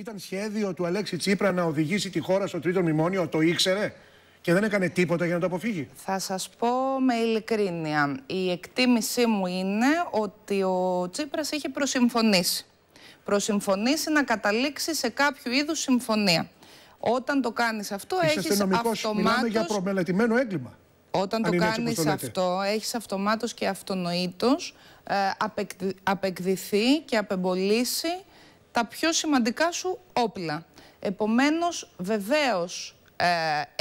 Ήταν σχέδιο του Αλέξη Τσίπρα να οδηγήσει τη χώρα στο τρίτο μνημόνιο, το ήξερε και δεν έκανε τίποτα για να το αποφύγει. Θα σας πω με ειλικρίνεια. Η εκτίμησή μου είναι ότι ο Τσίπρας είχε προσυμφωνήσει. Προσυμφωνήσει να καταλήξει σε κάποιο είδους συμφωνία. Όταν το κάνεις αυτό, Είσαι έχεις αυτομάτως... Μιλάμε για προμελετημένο έγκλημα. Όταν το κάνεις αυτό, έχεις αυτομάτως και αυτονοήτως ε, απεκδηθεί και απεμπολίσει τα πιο σημαντικά σου όπλα. Επομένως, βεβαίως ε,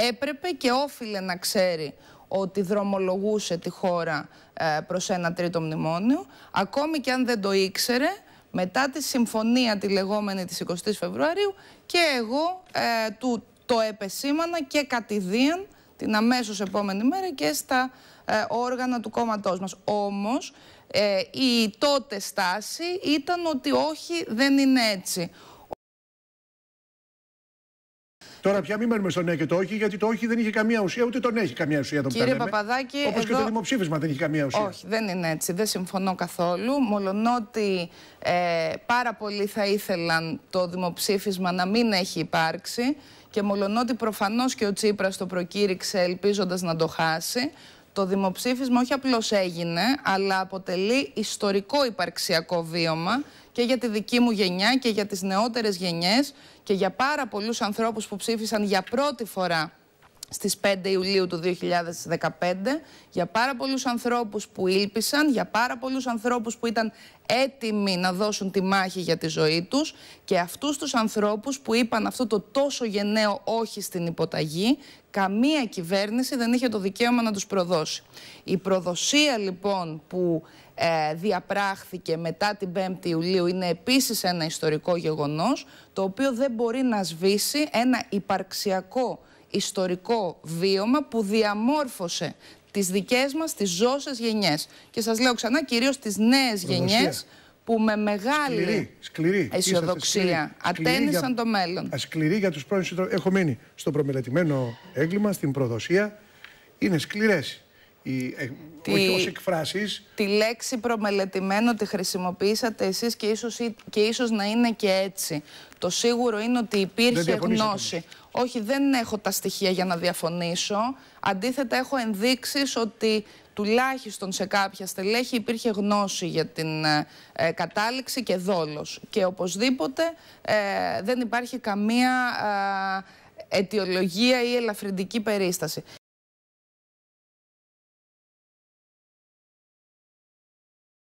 έπρεπε και όφιλε να ξέρει ότι δρομολογούσε τη χώρα ε, προς ένα τρίτο μνημόνιο. Ακόμη και αν δεν το ήξερε, μετά τη συμφωνία τη λεγόμενη της 20 Φεβρουαρίου και εγώ ε, του το επεσήμανα και κατηδίαν την αμέσως επόμενη μέρα και στα ε, όργανα του κόμματός μας. Όμως ε, η τότε στάση ήταν ότι όχι δεν είναι έτσι. Τώρα πια μην μένουμε στο ναι και το όχι, γιατί το όχι δεν είχε καμία ουσία, ούτε τον ναι έχει καμία ουσία. Τον Κύριε Παπαδάκη. Όπως και το δημοψήφισμα δεν είχε καμία ουσία. Όχι, δεν είναι έτσι. Δεν συμφωνώ καθόλου. Μολονότι ε, πάρα πολλοί θα ήθελαν το δημοψήφισμα να μην έχει υπάρξει και μολονότι προφανώς και ο Τσίπρας το προκήρυξε ελπίζοντας να το χάσει το δημοψήφισμα όχι απλώς έγινε, αλλά αποτελεί ιστορικό υπαρξιακό βίωμα και για τη δική μου γενιά και για τις νεότερες γενιές και για πάρα πολλούς ανθρώπους που ψήφισαν για πρώτη φορά στις 5 Ιουλίου του 2015 για πάρα πολλούς ανθρώπους που ήλπισαν, για πάρα πολλούς ανθρώπους που ήταν έτοιμοι να δώσουν τη μάχη για τη ζωή τους και αυτούς τους ανθρώπους που είπαν αυτό το τόσο γενναίο όχι στην υποταγή, καμία κυβέρνηση δεν είχε το δικαίωμα να τους προδώσει. Η προδοσία λοιπόν που ε, διαπράχθηκε μετά την 5η Ιουλίου είναι επίσης ένα ιστορικό γεγονός το οποίο δεν μπορεί να σβήσει ένα υπαρξιακό ιστορικό βίωμα που διαμόρφωσε τις δικές μας, τις ζώσες γενιές. Και σας λέω ξανά, κυρίως τις νέες Προδοσία. γενιές που με μεγάλη σκληρή, σκληρή. αισιοδοξία ατένισαν το μέλλον. Σκληρή για τους πρώην Έχω μείνει στο προμελετημένο έγκλημα, στην προδοσία. Είναι σκληρές. Ε, τη, Τη λέξη προμελετημένο τη χρησιμοποιήσατε εσείς και ίσως, και ίσως να είναι και έτσι. Το σίγουρο είναι ότι υπήρχε γνώση. Όχι, δεν έχω τα στοιχεία για να διαφωνήσω. Αντίθετα, έχω ενδείξεις ότι τουλάχιστον σε κάποια στελέχη υπήρχε γνώση για την ε, ε κατάληξη και δόλος. Και οπωσδήποτε ε, δεν υπάρχει καμία αιτιολογία ή ελαφρυντική περίσταση.